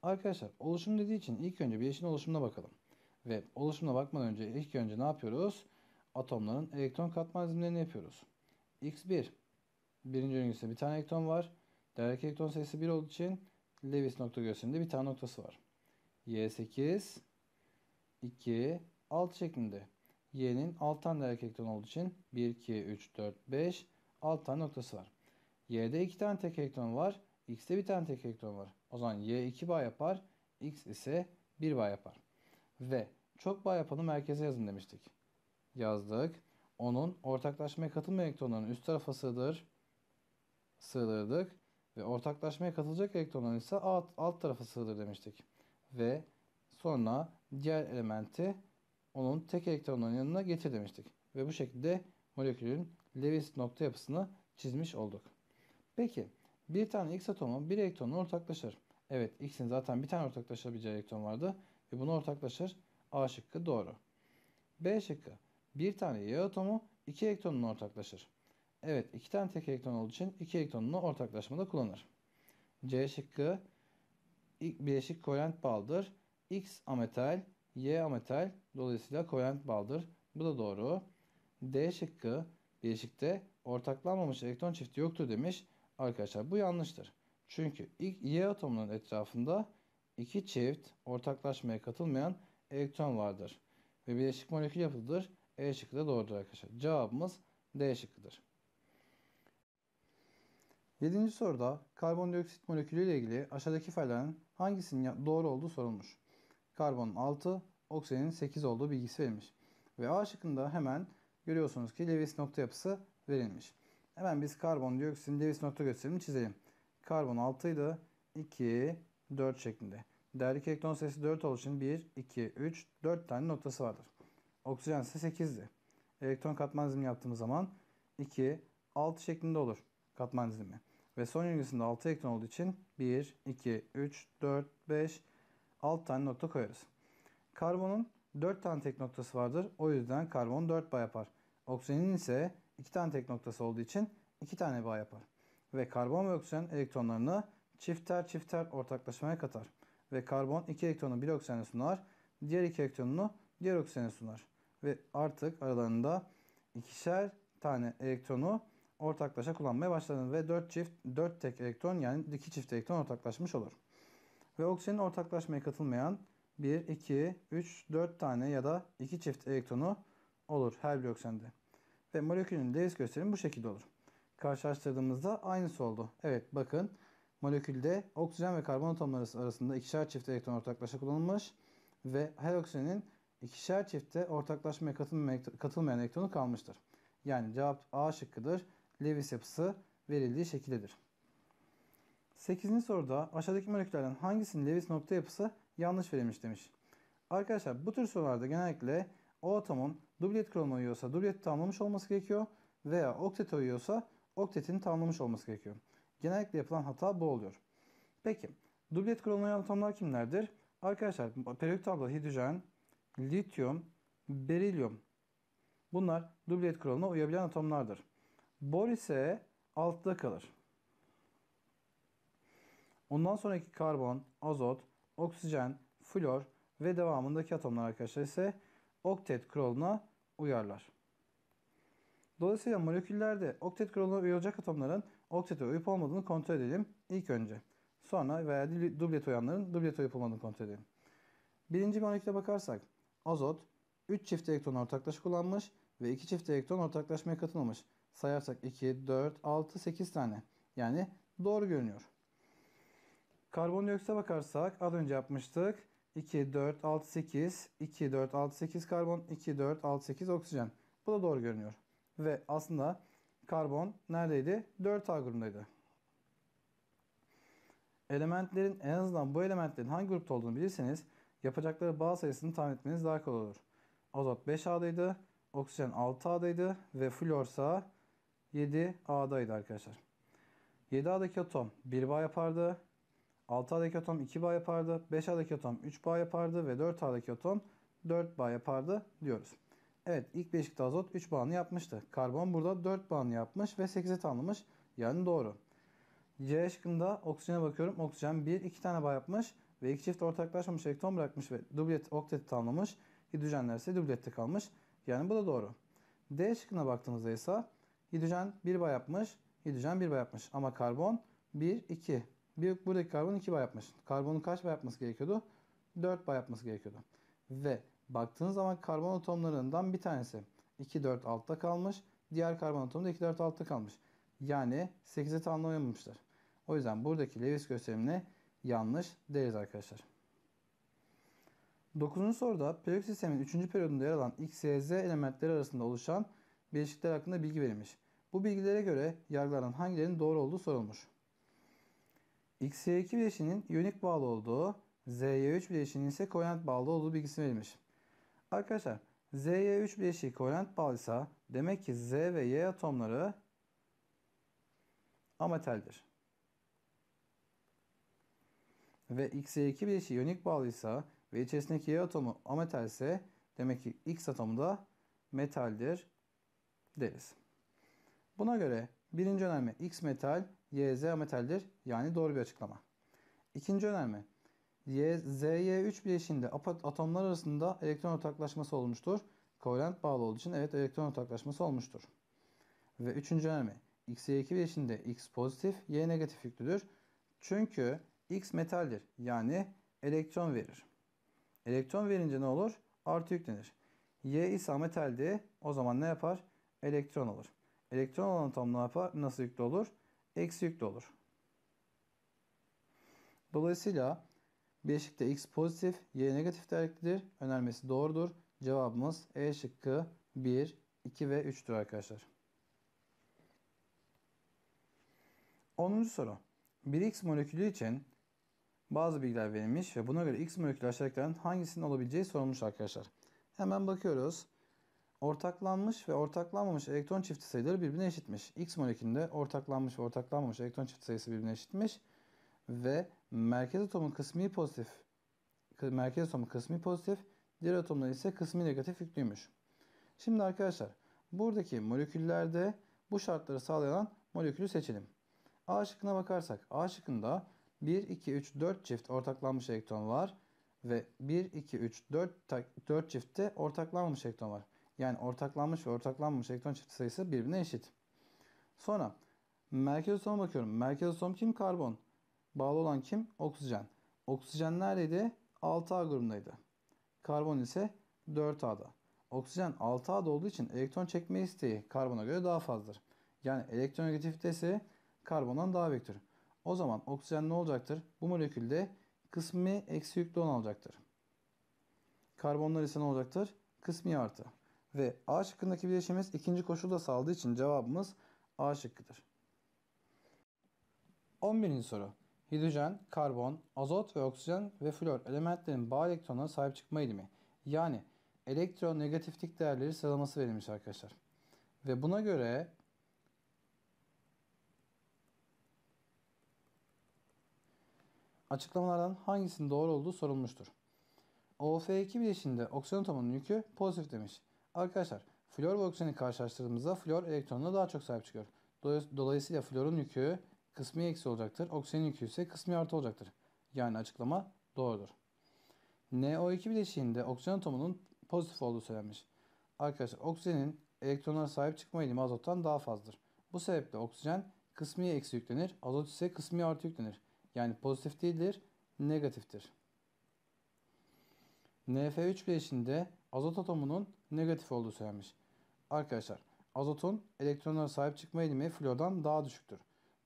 Arkadaşlar oluşum dediği için ilk önce bileşin oluşumuna bakalım. Ve oluşumuna bakmadan önce ilk önce ne yapıyoruz? Atomların elektron katman hacimlerini yapıyoruz. X1. Birinci öngörüsünde bir tane elektron var. Değerlik elektron sayısı 1 olduğu için Lewis nokta göğsünde bir tane noktası var. Y8 2 6 şeklinde. Y'nin 6 tane değerlik elektron olduğu için 1, 2, 3, 4, 5 6 tane noktası var. Y'de 2 tane tek elektron var. X'te bir tane tek elektron var. O zaman Y 2 bağ yapar. X ise 1 bağ yapar. Ve çok bağ yapanı merkeze yazın demiştik. Yazdık. Onun ortaklaşmaya katılmayan elektronların üst tarafa sığdır, sığdırdık. Ve ortaklaşmaya katılacak elektronların ise alt, alt tarafa sığdır demiştik. Ve sonra diğer elementi onun tek elektronların yanına getir demiştik. Ve bu şekilde molekülün Lewis nokta yapısını çizmiş olduk. Peki bir tane X atomu bir elektronla ortaklaşır. Evet X'in zaten bir tane ortaklaşabileceği elektron vardı ve bunu ortaklaşır. A şıkkı doğru. B şıkkı. Bir tane Y atomu iki elektronla ortaklaşır. Evet iki tane tek elektron olduğu için iki elektronunu ortaklaşmada kullanır. C şıkkı bileşik kovalent baldır. X ametal, Y ametal dolayısıyla kovalent baldır. Bu da doğru. D şıkkı bileşikte ortaklanmamış elektron çifti yoktur demiş. Arkadaşlar bu yanlıştır. Çünkü ilk Y atomunun etrafında iki çift ortaklaşmaya katılmayan elektron vardır. Ve bileşik molekül yapıldır. E şıkkı da doğrudur arkadaşlar. Cevabımız D şıkkıdır. 7. soruda karbondioksit molekülü ile ilgili aşağıdaki ifadelerin hangisinin doğru olduğu sorulmuş. Karbonun 6, oksijenin 8 olduğu bilgisi verilmiş. Ve A şıkkında hemen görüyorsunuz ki Lewis nokta yapısı verilmiş. Hemen biz karbon karbondioksitin Lewis nokta gösterimini çizelim. Karbon 6 ile 2, 4 şeklinde. Değerlik elektron sayısı 4 olduğu için 1, 2, 3, 4 tane noktası vardır. Oksijen ise 8'di. Elektron katman dizilimi yaptığımız zaman 2, 6 şeklinde olur katman dizilimi. Ve son yörüngesinde 6 elektron olduğu için 1, 2, 3, 4, 5, 6 tane nokta koyarız. Karbonun 4 tane tek noktası vardır. O yüzden karbon 4 bağ yapar. Oksijenin ise iki tane tek noktası olduğu için iki tane bağ yapar. Ve karbon ve oksijen elektronlarını çifter çifter ortaklaşmaya katar. Ve karbon iki elektronu bir oksijene sunar. Diğer iki elektronunu diğer oksijene sunar. Ve artık aralarında ikişer tane elektronu ortaklaşa kullanmaya başlanır. Ve 4 çift 4 tek elektron yani 2 çift elektron ortaklaşmış olur. Ve oksijenin ortaklaşmaya katılmayan 1, 2, 3, 4 tane ya da 2 çift elektronu olur her bir oksijende. Ve molekülün ds gösterimi bu şekilde olur. Karşılaştırdığımızda aynısı oldu. Evet bakın molekülde oksijen ve karbon atomları arasında ikişer çift elektron ortaklaşa kullanılmış ve her oksijenin ikişer çifte ortaklaşmaya katılmayan elektronu kalmıştır. Yani cevap A şıkkıdır. Lewis yapısı verildiği şekildedir. 8. soruda aşağıdaki moleküllerden hangisinin Lewis nokta yapısı yanlış verilmiş demiş. Arkadaşlar bu tür sorularda genellikle o atomun dublet kromo yiyorsa dubleti tamamlamış olması gerekiyor veya oktet yiyorsa oktetini tamamlamış olması gerekiyor. Genellikle yapılan hata bu oluyor. Peki dublet kromoyan atomlar kimlerdir? Arkadaşlar periyodik hidrojen, lityum, berilyum bunlar dublet kuralına uyabilen atomlardır. Bor ise altta kalır. Ondan sonraki karbon, azot, oksijen, flor ve devamındaki atomlar arkadaşlar ise oktet kuralına uyarlar. Dolayısıyla moleküllerde oktet kuralına uyulacak atomların oktete uyup olmadığını kontrol edelim ilk önce. Sonra veya dublet uyanların dublet uyup olmadığını kontrol edelim. Birinci moleküle bakarsak azot 3 çift elektron ortaklaşa kullanmış ve 2 çift elektron ortaklaşmaya katılmamış. Sayarsak 2, 4, 6, 8 tane. Yani doğru görünüyor. Karbondioksite bakarsak az önce yapmıştık. 2, 4, 6, 8, 2, 4, 6, 8 karbon, 2, 4, 6, 8 oksijen. Bu da doğru görünüyor. Ve aslında karbon neredeydi? 4A grubundaydı. Elementlerin en azından bu elementlerin hangi grupta olduğunu bilirseniz yapacakları bağ sayısını tahmin etmeniz daha kolay olur. Azot 5A'daydı, oksijen 6A'daydı ve florsa 7A'daydı arkadaşlar. 7A'daki atom bir bağ yapardı. 6 A'daki atom 2 bağ yapardı. 5 A'daki atom 3 bağ yapardı. Ve 4 A'daki atom 4 bağ yapardı diyoruz. Evet ilk beşikte azot 3 bağını yapmıştı. Karbon burada 4 bağını yapmış ve 8'e tamamlamış. Yani doğru. C şıkkında oksijene bakıyorum. Oksijen 1 2 tane bağ yapmış ve iki çift ortaklaşmamış elektron bırakmış ve dublet okteti tamamlamış. Hidrojenler ise dublette kalmış. Yani bu da doğru. D şıkkına baktığımızda ise hidrojen 1 bağ yapmış. Hidrojen 1 bağ yapmış ama karbon 1 2 bir, buradaki karbon 2 bağ yapmış. Karbonun kaç bağ yapması gerekiyordu? 4 bağ yapması gerekiyordu. Ve baktığınız zaman karbon atomlarından bir tanesi 2, 4 6da kalmış. Diğer karbon atomu da 2, 4 6da kalmış. Yani 8'e tamamlayamamışlar. O yüzden buradaki Lewis gösterimine yanlış deriz arkadaşlar. 9. soruda periyot sistemin 3. periyodunda yer alan X, Y, Z elementleri arasında oluşan bileşikler hakkında bilgi verilmiş. Bu bilgilere göre yargılanan hangilerinin doğru olduğu sorulmuş. XY2 bileşinin iyonik bağlı olduğu, ZY3 bileşinin ise kovalent bağlı olduğu bilgisi verilmiş. Arkadaşlar ZY3 bileşiği kovalent bağlıysa demek ki Z ve Y atomları amateldir. Ve XY2 bileşiği iyonik bağlıysa ve içerisindeki Y atomu ametalse demek ki X atomu da metaldir deriz. Buna göre birinci önerme X metal, YZ metaldir, Yani doğru bir açıklama. İkinci önerme. ZY3 bileşiğinde atomlar arasında elektron ortaklaşması olmuştur. Kovalent bağlı olduğu için evet elektron ortaklaşması olmuştur. Ve üçüncü önerme. XY2 bileşiğinde X pozitif, Y negatif yüklüdür. Çünkü X metaldir. Yani elektron verir. Elektron verince ne olur? Artı yüklenir. Y ise metaldi. O zaman ne yapar? Elektron olur. Elektron olan atom ne yapar? Nasıl yüklü olur? eksi yüklü olur. Dolayısıyla bileşikte x pozitif, y negatif değerlidir Önermesi doğrudur. Cevabımız E şıkkı 1, 2 ve 3'tür arkadaşlar. 10. soru. Bir X molekülü için bazı bilgiler verilmiş ve buna göre X molekülü aşağıdakilerin hangisinin olabileceği sorulmuş arkadaşlar. Hemen bakıyoruz. Ortaklanmış ve ortaklanmamış elektron çifti sayıları birbirine eşitmiş. X molekülünde ortaklanmış ve ortaklanmamış elektron çifti sayısı birbirine eşitmiş. Ve merkez atomun kısmi pozitif, merkez atomu kısmi pozitif, diğer atomlar ise kısmi negatif yüklüymüş. Şimdi arkadaşlar buradaki moleküllerde bu şartları sağlayan molekülü seçelim. A şıkkına bakarsak A şıkkında 1, 2, 3, 4 çift ortaklanmış elektron var ve 1, 2, 3, 4, 4 çiftte ortaklanmamış elektron var. Yani ortaklanmış ve ortaklanmamış elektron çift sayısı birbirine eşit. Sonra merkez atoma bakıyorum. Merkez atom kim? Karbon. Bağlı olan kim? Oksijen. Oksijen neredeydi? 6A grubundaydı. Karbon ise 4A'da. Oksijen 6A'da olduğu için elektron çekme isteği karbona göre daha fazladır. Yani elektron negativitesi karbondan daha büyüktür. O zaman oksijen ne olacaktır? Bu molekülde kısmi eksi yüklü 10 alacaktır. Karbonlar ise ne olacaktır? Kısmi artı. Ve A şıkkındaki bileşimiz ikinci koşulda saldığı için cevabımız A şıkkıdır. 11. soru. Hidrojen, karbon, azot ve oksijen ve flor elementlerin bağ elektronuna sahip çıkma eğilimi. Yani negatiflik değerleri sıralaması verilmiş arkadaşlar. Ve buna göre açıklamalardan hangisinin doğru olduğu sorulmuştur. OF2 bileşinde oksijen atomunun yükü pozitif demiş. Arkadaşlar flor ve oksijeni karşılaştırdığımızda flor elektronuna daha çok sahip çıkıyor. Dolayısıyla florun yükü kısmi eksi olacaktır. Oksijenin yükü ise kısmi artı olacaktır. Yani açıklama doğrudur. NO2 bileşiğinde oksijen atomunun pozitif olduğu söylenmiş. Arkadaşlar oksijenin elektronlara sahip çıkma eğilimi azottan daha fazladır. Bu sebeple oksijen kısmi eksi yüklenir, azot ise kısmi artı yüklenir. Yani pozitif değildir, negatiftir. NF3 bileşiğinde azot atomunun negatif olduğu söylenmiş. Arkadaşlar azotun elektronlara sahip çıkma eğilimi flordan daha düşüktür.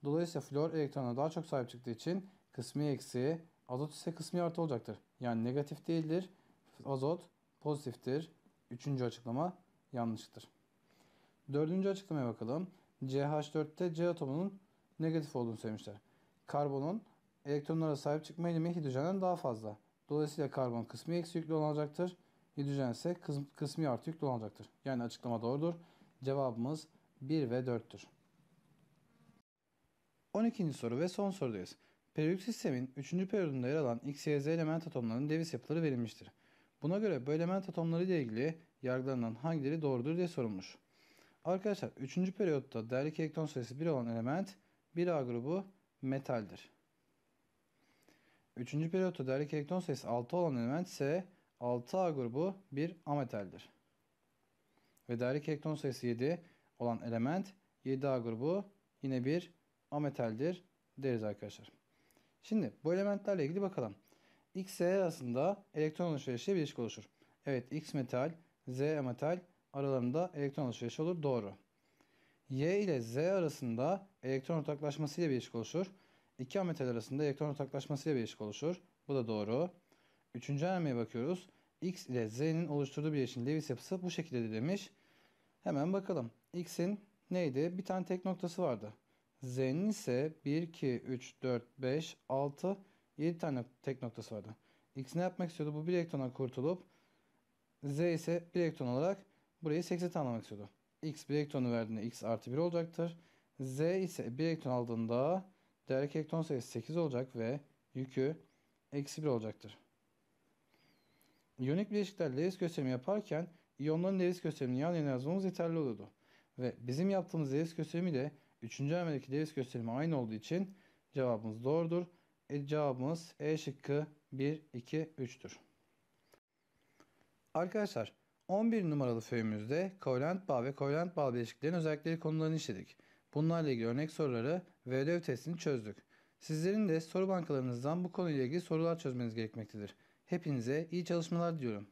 Dolayısıyla flor elektrona daha çok sahip çıktığı için kısmi eksi, azot ise kısmi artı olacaktır. Yani negatif değildir. Azot pozitiftir. Üçüncü açıklama yanlıştır. Dördüncü açıklamaya bakalım. CH4'te C atomunun negatif olduğunu söylemişler. Karbonun elektronlara sahip çıkma eğilimi hidrojenden daha fazla. Dolayısıyla karbon kısmi eksi yüklü olacaktır hidrojen ise kısmi artı yüklü olacaktır. Yani açıklama doğrudur. Cevabımız 1 ve 4'tür. 12. soru ve son sorudayız. Periyodik sistemin 3. periyodunda yer alan X, Y, Z element atomlarının devis yapıları verilmiştir. Buna göre bu element atomları ile ilgili yargılarından hangileri doğrudur diye sorulmuş. Arkadaşlar 3. periyotta değerlik elektron sayısı 1 olan element 1A grubu metaldir. 3. periyotta değerlik elektron sayısı 6 olan element ise 6A grubu bir ametaldir. Ve dairik elektron sayısı 7 olan element 7A grubu yine bir ametaldir deriz arkadaşlar. Şimdi bu elementlerle ilgili bakalım. X, Z arasında elektron alışverişle bir ilişki oluşur. Evet X metal, Z metal aralarında elektron alışverişi olur. Doğru. Y ile Z arasında elektron ortaklaşmasıyla bir ilişki oluşur. İki ametal arasında elektron ortaklaşmasıyla bir ilişki oluşur. Bu da doğru. Üçüncü hamleye bakıyoruz. X ile Z'nin oluşturduğu birleşim Lewis yapısı bu şekilde demiş. Hemen bakalım. X'in neydi? Bir tane tek noktası vardı. Z'nin ise 1, 2, 3, 4, 5, 6, 7 tane tek noktası vardı. X ne yapmak istiyordu? Bu bir elektrona kurtulup Z ise bir elektron olarak burayı 8'e tanımlamak istiyordu. X bir elektronu verdiğinde X artı 1 olacaktır. Z ise bir elektron aldığında değerli elektron sayısı 8 olacak ve yükü eksi 1 olacaktır. İyonik bileşikler Lewis gösterimi yaparken iyonların Lewis gösterimini yan yana yazmamız yeterli olurdu. Ve bizim yaptığımız Lewis gösterimi de 3. hamledeki Lewis gösterimi aynı olduğu için cevabımız doğrudur. E, cevabımız E şıkkı 1, 2, 3'tür. Arkadaşlar 11 numaralı föyümüzde kovalent bağ ve kovalent bağ bileşiklerin özellikleri konularını işledik. Bunlarla ilgili örnek soruları ve ödev testini çözdük. Sizlerin de soru bankalarınızdan bu konuyla ilgili sorular çözmeniz gerekmektedir. Hepinize iyi çalışmalar diliyorum.